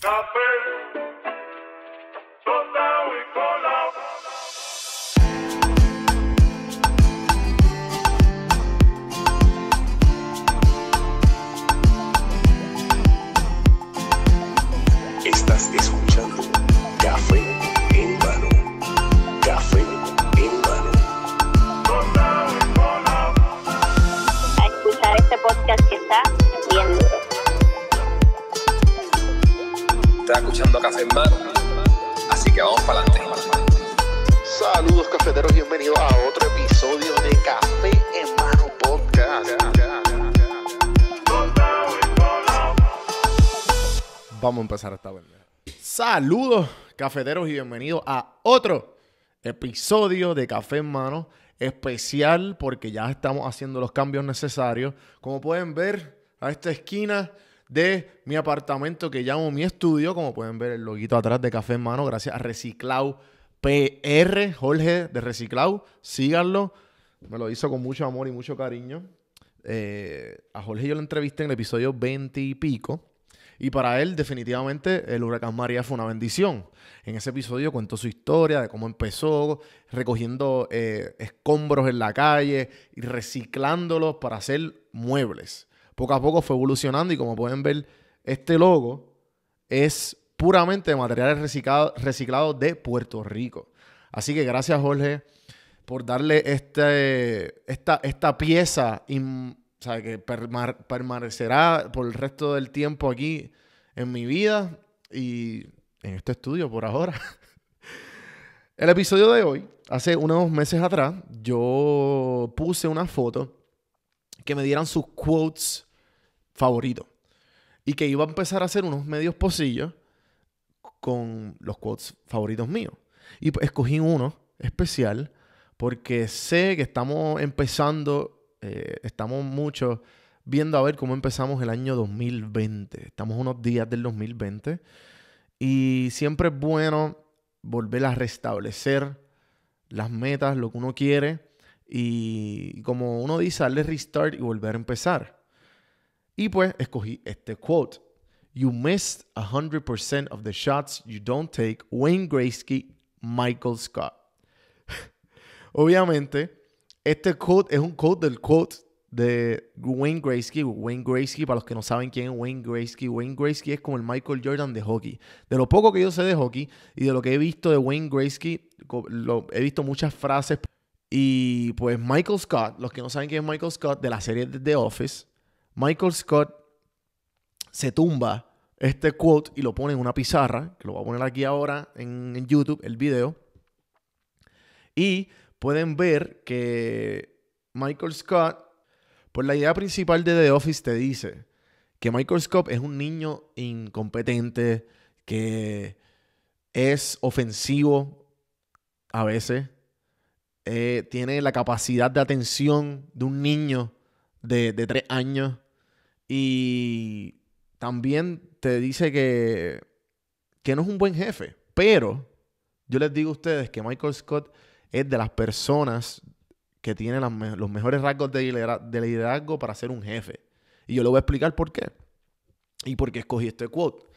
Stop it! escuchando Café en Mano. Así que vamos para adelante. Saludos cafeteros, bienvenidos a otro episodio de Café en Mano Podcast. Vamos a empezar esta vez. Saludos cafeteros y bienvenidos a otro episodio de Café en Mano especial porque ya estamos haciendo los cambios necesarios. Como pueden ver, a esta esquina de mi apartamento que llamo mi estudio. Como pueden ver, el loguito atrás de Café en Mano, gracias a Reciclau PR, Jorge de Reciclau. Síganlo. Me lo hizo con mucho amor y mucho cariño. Eh, a Jorge yo lo entrevisté en el episodio 20 y pico. Y para él, definitivamente, el huracán María fue una bendición. En ese episodio cuento su historia de cómo empezó recogiendo eh, escombros en la calle y reciclándolos para hacer muebles poco a poco fue evolucionando y como pueden ver, este logo es puramente de materiales reciclados de Puerto Rico. Así que gracias Jorge por darle este, esta, esta pieza que permanecerá por el resto del tiempo aquí en mi vida y en este estudio por ahora. El episodio de hoy, hace unos meses atrás, yo puse una foto que me dieran sus quotes favoritos. Y que iba a empezar a hacer unos medios posillos con los quotes favoritos míos. Y pues escogí uno especial porque sé que estamos empezando, eh, estamos mucho viendo a ver cómo empezamos el año 2020. Estamos unos días del 2020 y siempre es bueno volver a restablecer las metas, lo que uno quiere y como uno dice, darle restart y volver a empezar. Y pues escogí este quote. You missed 100% of the shots you don't take. Wayne Gretzky, Michael Scott. Obviamente, este quote es un quote del quote de Wayne Gretzky. Wayne Gretzky, para los que no saben quién es Wayne Gretzky, Wayne Gretzky es como el Michael Jordan de hockey. De lo poco que yo sé de hockey y de lo que he visto de Wayne Gretzky, he visto muchas frases y pues Michael Scott, los que no saben quién es Michael Scott, de la serie The Office, Michael Scott se tumba este quote y lo pone en una pizarra, que lo voy a poner aquí ahora en, en YouTube, el video. Y pueden ver que Michael Scott, pues la idea principal de The Office te dice que Michael Scott es un niño incompetente, que es ofensivo a veces, eh, tiene la capacidad de atención de un niño de, tres años. Y también te dice que, que no es un buen jefe. Pero yo les digo a ustedes que Michael Scott es de las personas que tiene los mejores rasgos de, de liderazgo para ser un jefe. Y yo le voy a explicar por qué. Y por qué escogí este quote.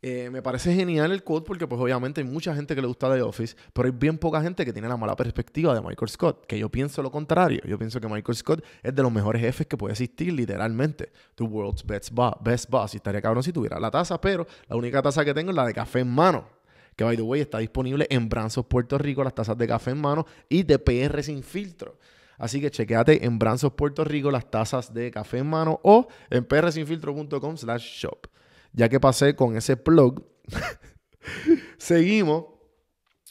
Eh, me parece genial el quote porque pues obviamente hay mucha gente que le gusta The Office, pero hay bien poca gente que tiene la mala perspectiva de Michael Scott, que yo pienso lo contrario. Yo pienso que Michael Scott es de los mejores jefes que puede existir, literalmente. The world's best boss. Best boss. Y estaría cabrón si tuviera la taza, pero la única taza que tengo es la de café en mano que by the way está disponible en Branzos Puerto Rico, las tazas de café en mano y de PR sin filtro. Así que chequeate en Branzos Puerto Rico las tazas de café en mano o en prsinfiltro.com slash shop ya que pasé con ese plug, seguimos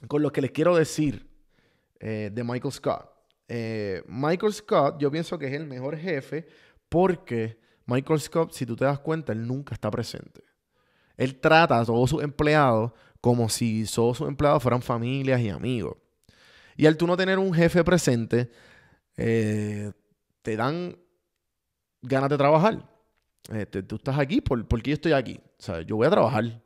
con lo que les quiero decir eh, de Michael Scott. Eh, Michael Scott, yo pienso que es el mejor jefe porque Michael Scott, si tú te das cuenta, él nunca está presente. Él trata a todos sus empleados como si todos sus empleados fueran familias y amigos. Y al tú no tener un jefe presente, eh, te dan ganas de trabajar. Este, tú estás aquí por, porque yo estoy aquí. O sea, yo voy a trabajar.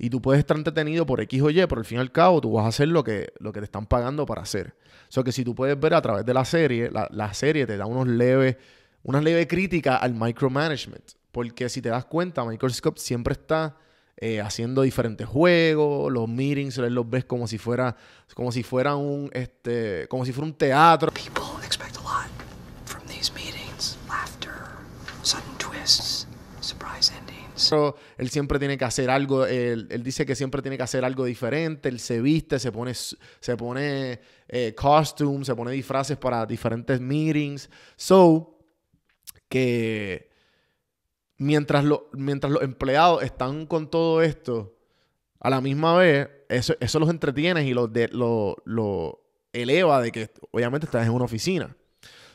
Y tú puedes estar entretenido por X o Y, pero al fin y al cabo tú vas a hacer lo que, lo que te están pagando para hacer. O sea, que si tú puedes ver a través de la serie, la, la serie te da unos leves, una leve crítica al micromanagement. Porque si te das cuenta, Microscope siempre está eh, haciendo diferentes juegos, los meetings, los ves como si fuera, como si fuera un, este, como si fuera un teatro. él siempre tiene que hacer algo, él, dice que siempre tiene que hacer algo diferente, él se viste, se pone, se pone eh, costumes, se pone disfraces para diferentes meetings. So, que mientras, mientras los empleados están con todo esto, a la misma vez, eso, los entretiene y los, lo, lo eleva de que obviamente estás en una oficina.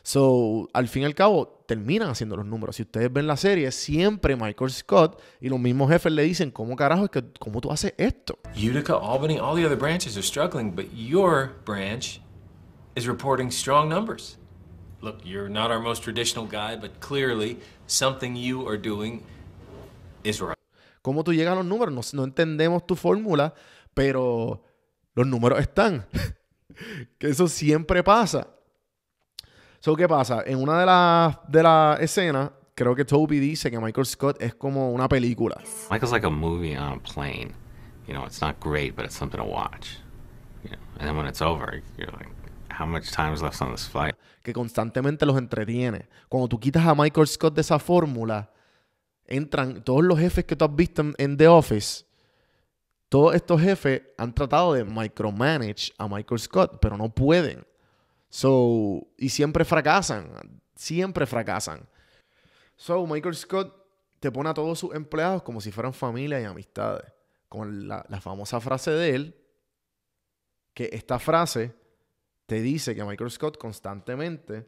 So, al fin y al cabo, terminan haciendo los números. Si ustedes ven la serie, siempre Michael Scott y los mismos jefes le dicen, ¿cómo carajo es que, cómo tú haces esto? Utica, Albany, all the other branches are struggling, but your branch is reporting strong numbers. Look, you're not our most traditional guy, but clearly something you are doing is right. ¿Cómo tú llegas a los números? no entendemos tu fórmula, pero los números están. que eso siempre pasa. So, ¿qué pasa? En una de las de la escenas, creo que Toby dice que Michael Scott es como una película. Michael's like a movie on a plane. You know, it's not great, but it's something to watch. You know, and then when it's over, you're like, how much time is left on this flight? Que constantemente los entretiene. Cuando tú quitas a Michael Scott de esa fórmula, entran todos los jefes que tú has visto en The Office. Todos estos jefes han tratado de micromanage a Michael Scott, pero no pueden. So, y siempre fracasan, siempre fracasan. So, Michael Scott te pone a todos sus empleados como si fueran familia y amistades. Con la, la famosa frase de él, que esta frase te dice que Michael Scott constantemente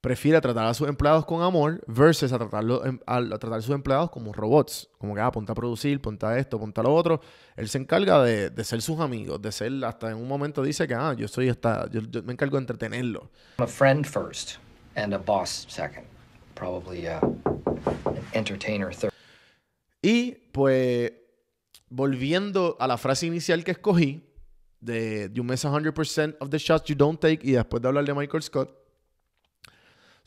prefiere tratar a sus empleados con amor versus a, tratarlo, em, tratar a sus empleados como robots. Como que, ah, ponte a producir, ponte a esto, ponte a lo otro. Él se encarga de, ser sus amigos, de ser, hasta en un momento dice que, ah, yo soy hasta, yo, me encargo de entretenerlo. I'm a friend first and a boss second. Probably uh, entertainer third. Y, pues, volviendo a la frase inicial que escogí, de You miss 100% of the shots you don't take, y después de hablar de Michael Scott,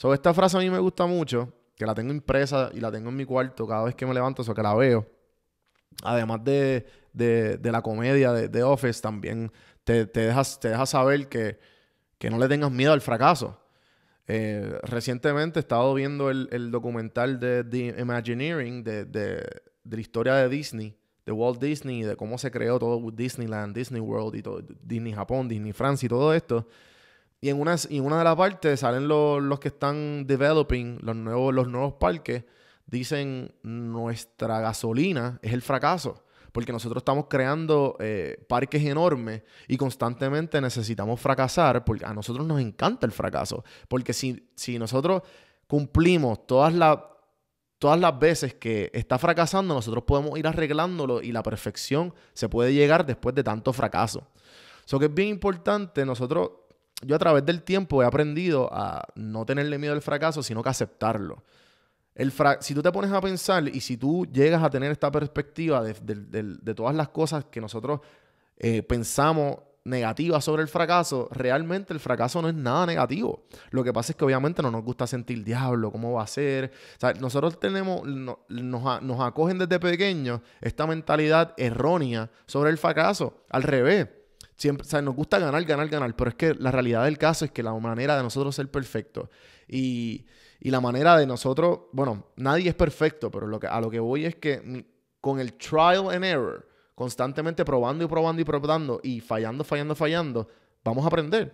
So, esta frase a mí me gusta mucho, que la tengo impresa y la tengo en mi cuarto cada vez que me levanto, eso que la veo. Además de, de, la comedia de, Office, también te, te, dejas, te deja saber que, que no le tengas miedo al fracaso. Eh, recientemente he estado viendo el, el documental de The Imagineering, de, de, de, la historia de Disney, de Walt Disney, de cómo se creó todo Disneyland, Disney World y todo, Disney Japón, Disney Francia y todo esto. Y en una, una de las partes salen los que están developing los nuevos, los nuevos parques. Dicen, nuestra gasolina es el fracaso. Porque nosotros estamos creando eh, parques enormes y constantemente necesitamos fracasar. Porque a nosotros nos encanta el fracaso. Porque si, si nosotros cumplimos todas las todas las veces que está fracasando, nosotros podemos ir arreglándolo y la perfección se puede llegar después de tanto fracaso. Eso que es bien importante, nosotros yo a través del tiempo he aprendido a no tenerle miedo al fracaso, sino que aceptarlo. El si tú te pones a pensar y si tú llegas a tener esta perspectiva de, todas las cosas que nosotros eh, pensamos negativas sobre el fracaso, realmente el fracaso no es nada negativo. Lo que pasa es que obviamente no nos gusta sentir diablo, cómo va a ser. nosotros tenemos, nos, nos acogen desde pequeños esta mentalidad errónea sobre el fracaso. Al revés, siempre, nos gusta ganar, ganar, ganar, pero es que la realidad del caso es que la manera de nosotros ser perfectos y, la manera de nosotros, bueno, nadie es perfecto, pero lo que, a lo que voy es que con el trial and error, constantemente probando y probando y probando y fallando, fallando, fallando, vamos a aprender.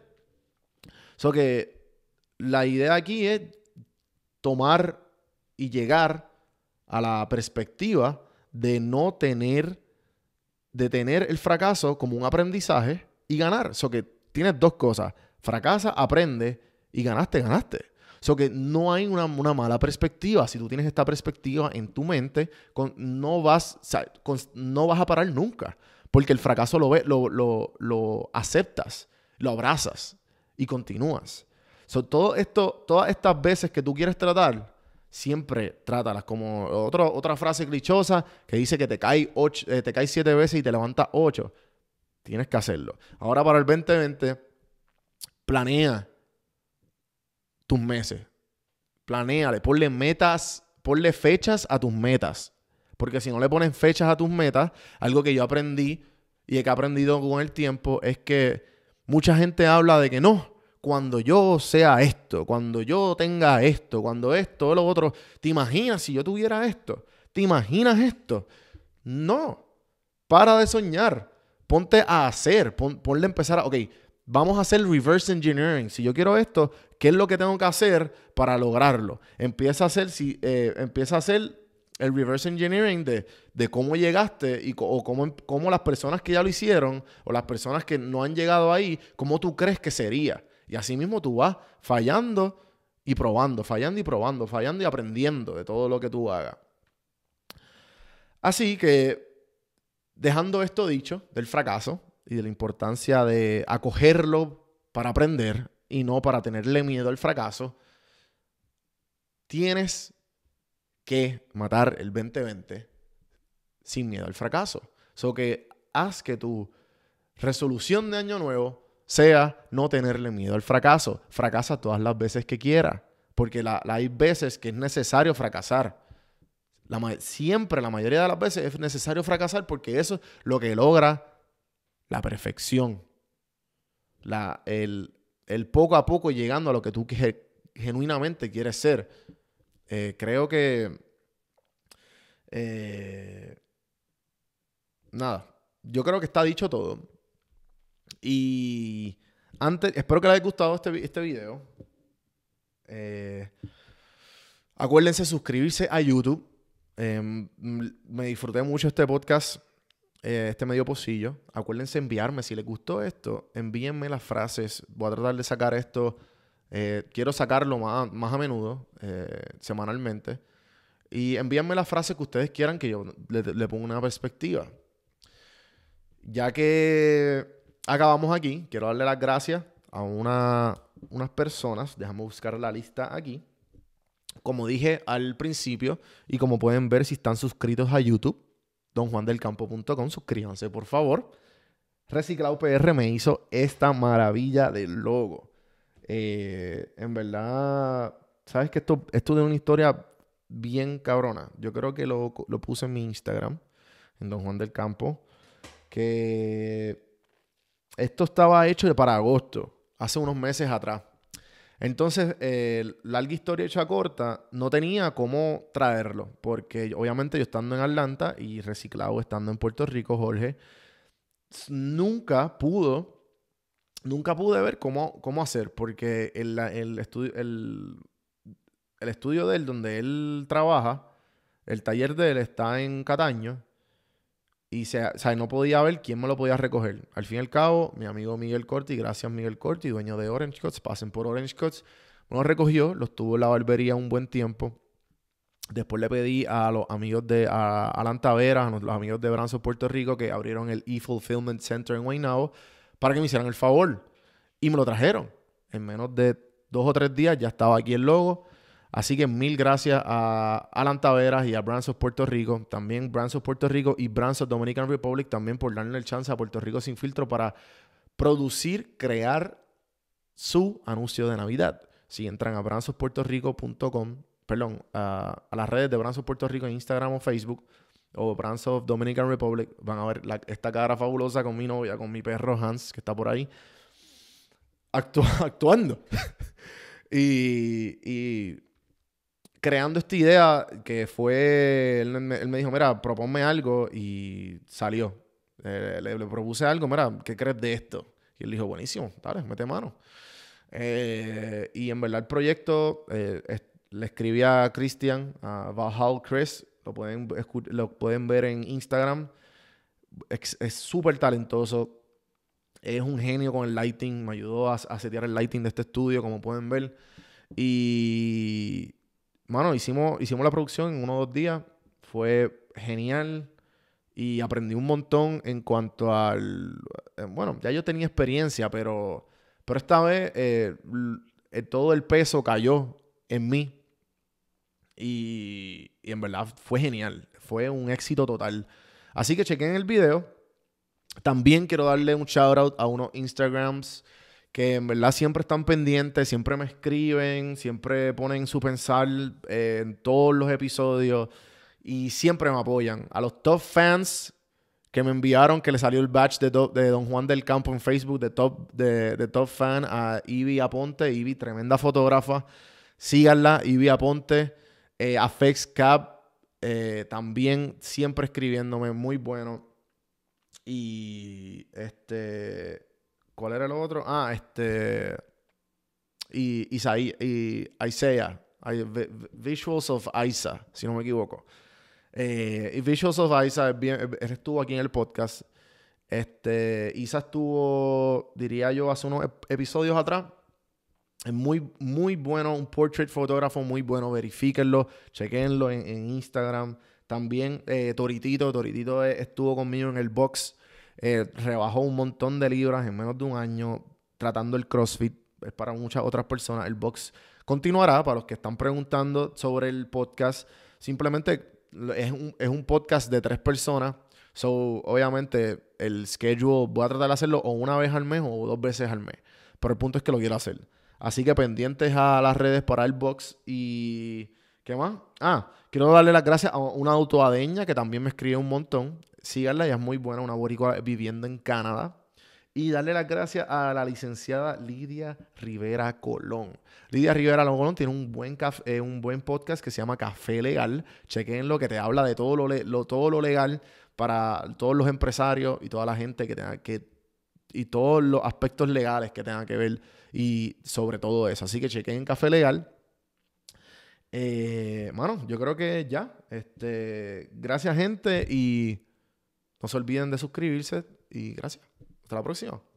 So que la idea aquí es tomar y llegar a la perspectiva de no tener de tener el fracaso como un aprendizaje y ganar. So que tienes dos cosas. Fracasa, aprende y ganaste, ganaste. So que no hay una, mala perspectiva. Si tú tienes esta perspectiva en tu mente, no, vas, no vas a parar nunca. Porque el fracaso lo, lo, aceptas, lo abrazas y continúas. So, todo todas estas veces que tú quieres tratar, siempre trátalas como otra otra frase clichosa que dice que te cae, ocho, eh, te cae siete veces y te levantas ocho. Tienes que hacerlo. Ahora para el 2020, planea tus meses. Planeale, ponle metas, ponle fechas a tus metas. Porque si no le pones fechas a tus metas, algo que yo aprendí y que he aprendido con el tiempo es que mucha gente habla de que no, cuando yo sea esto, cuando yo tenga esto, cuando esto, lo otro. ¿Te imaginas si yo tuviera esto? ¿Te imaginas esto? No. Para de soñar. Ponte a hacer. ponle a empezar a. Ok, vamos a hacer reverse engineering. Si yo quiero esto, ¿qué es lo que tengo que hacer para lograrlo? Empieza a hacer, si, eh, empieza a hacer el reverse engineering de, cómo llegaste y o cómo, cómo las personas que ya lo hicieron o las personas que no han llegado ahí, cómo tú crees que sería. Y así mismo tú vas fallando y probando, fallando y probando, fallando y aprendiendo de todo lo que tú hagas. Así que, dejando esto dicho del fracaso y de la importancia de acogerlo para aprender y no para tenerle miedo al fracaso, tienes que matar el 2020 sin miedo al fracaso. So que haz que tu resolución de año nuevo sea no tenerle miedo al fracaso. Fracasa todas las veces que quiera, porque la, hay veces que es necesario fracasar. siempre, la mayoría de las veces es necesario fracasar porque eso es lo que logra la perfección. el, poco a poco llegando a lo que tú genuinamente quieres ser. Eh, creo que... Eh, nada, yo creo que está dicho todo. Y antes, espero que les haya gustado este, este video. Eh, acuérdense suscribirse a YouTube. Em, me disfruté mucho este podcast, eh, este medio pocillo. Acuérdense enviarme, si les gustó esto, envíenme las frases. Voy a tratar de sacar esto. Eh, quiero sacarlo más, más a menudo, semanalmente. Y envíenme las frases que ustedes quieran que yo le ponga una perspectiva. Ya que acabamos aquí. Quiero darle las gracias a una, unas personas. Déjame buscar la lista aquí. Como dije al principio, y como pueden ver si están suscritos a YouTube, donjuandelcampo.com, suscríbanse por favor. Reciclado PR me hizo esta maravilla de logo. Eh, en verdad, sabes que esto, esto de una historia bien cabrona. Yo creo que lo, puse en mi Instagram, en donjuandelcampo, que esto estaba hecho para agosto, hace unos meses atrás. Entonces, eh, larga historia hecha corta, no tenía cómo traerlo, porque obviamente yo estando en Atlanta y reciclado estando en Puerto Rico, Jorge, nunca pudo, nunca pude ver cómo, cómo hacer, porque el, estudio, el, el estudio de él, donde él trabaja, el taller de él está en Cataño, y no podía ver quién me lo podía recoger. Al fin y al cabo, mi amigo Miguel Corti, gracias Miguel Corti, dueño de Orange Cuts, pasen por Orange Cuts, me lo recogió, lo tuvo en la barbería un buen tiempo. Después le pedí a los amigos de a Alan Tavera, a los amigos de Branzo Puerto Rico, que abrieron el e-Fulfillment Center en Guaynabo, para que me hicieran el favor. Y me lo trajeron. En menos de dos o tres días ya estaba aquí el logo. Así que mil gracias a Alan Taveras y a Brands of Puerto Rico, también Brands of Puerto Rico y Brands of Dominican Republic, también por darle el chance a Puerto Rico sin filtro para producir, crear su anuncio de Navidad. Si entran a Rico.com perdón, a, las redes de Brands Puerto Rico en Instagram o Facebook, o Brands of Dominican Republic, van a ver esta cara fabulosa con mi novia, con mi perro Hans, que está por ahí, actuando. y creando esta idea que fue, él me, dijo, mira, proponme algo y salió. le, propuse algo, mira, ¿qué crees de esto? Y él dijo, buenísimo, dale, mete mano. Eh, y en verdad el proyecto eh, le escribí a Christian, a Valhall Chris, lo pueden, lo pueden ver en Instagram. Es súper talentoso, es un genio con el lighting, me ayudó a, a setear el lighting de este estudio, como pueden ver. Y mano, hicimos, hicimos la producción en uno o dos días. Fue genial y aprendí un montón en cuanto al... Eh, bueno, ya yo tenía experiencia, pero, pero esta vez eh, todo el peso cayó en mí. Y, en verdad fue genial. Fue un éxito total. Así que chequen el video. También quiero darle un shout out a unos Instagrams que en verdad siempre están pendientes, siempre me escriben, siempre ponen su pensar eh, en todos los episodios y siempre me apoyan. A los top fans que me enviaron, que le salió el batch de, Don Juan del Campo en Facebook, de top, de, top fan, a Ivy Aponte, Ivy, tremenda fotógrafa, síganla, Ivy Aponte, eh, a Fex Cap, eh, también siempre escribiéndome, muy bueno. Y este ¿Cuál era el otro? Ah, este. Y, y Isaiah. Visuals of Isa, si no me equivoco. Eh, y Visuals of Isa estuvo aquí en el podcast. Este, Isa estuvo, diría yo, hace unos episodios atrás. Es muy, muy bueno, un portrait fotógrafo muy bueno. Verifíquenlo, chequenlo en, Instagram. También eh, Toritito, Toritito eh, estuvo conmigo en el box eh, rebajó un montón de libras en menos de un año tratando el CrossFit. Es para muchas otras personas. El box continuará. Para los que están preguntando sobre el podcast, simplemente es un, podcast de tres personas. So, obviamente, el schedule voy a tratar de hacerlo o una vez al mes o dos veces al mes. Pero el punto es que lo quiero hacer. Así que pendientes a las redes para el box y... ¿Qué más? Ah, quiero darle las gracias a una autoadeña que también me escribe un montón síganla, ella es muy buena, una boricua viviendo en Canadá. Y darle las gracias a la licenciada Lidia Rivera Colón. Lidia Rivera Colón tiene un buen, eh, un buen podcast que se llama Café Legal. Chequen lo que te habla de todo lo, lo, todo lo legal para todos los empresarios y toda la gente que tenga que y todos los aspectos legales que tengan que ver y sobre todo eso. Así que chequen Café Legal. bueno, eh, yo creo que ya. Este, gracias, gente, y no se olviden de suscribirse y gracias. Hasta la próxima.